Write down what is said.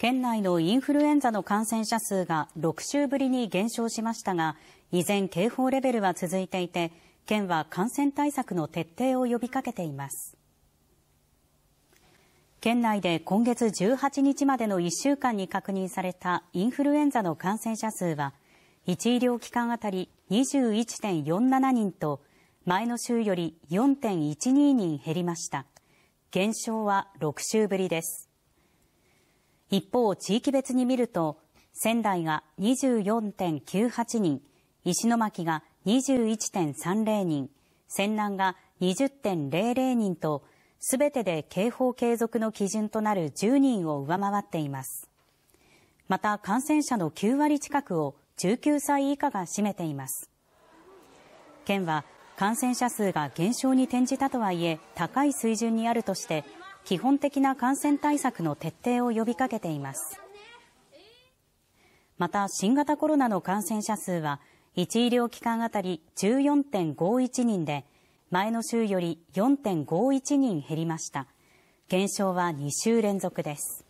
県内のインフルエンザの感染者数が6週ぶりに減少しましたが、依然警報レベルは続いていて、県は感染対策の徹底を呼びかけています。県内で今月18日までの1週間に確認されたインフルエンザの感染者数は、1医療機関あたり21.47人と、前の週より4.12人減りました。減少は6週ぶりです。一方、地域別に見ると、仙台が24.98人、石巻が21.30人、仙南が20.00人と、すべてで警報継続の基準となる10人を上回っています。また、感染者の9割近くを19歳以下が占めています。県は、感染者数が減少に転じたとはいえ、高い水準にあるとして、基本的な感染対策の徹底を呼びかけていますまた新型コロナの感染者数は1医療機関当たり14.51人で前の週より4.51人減りました減少は2週連続です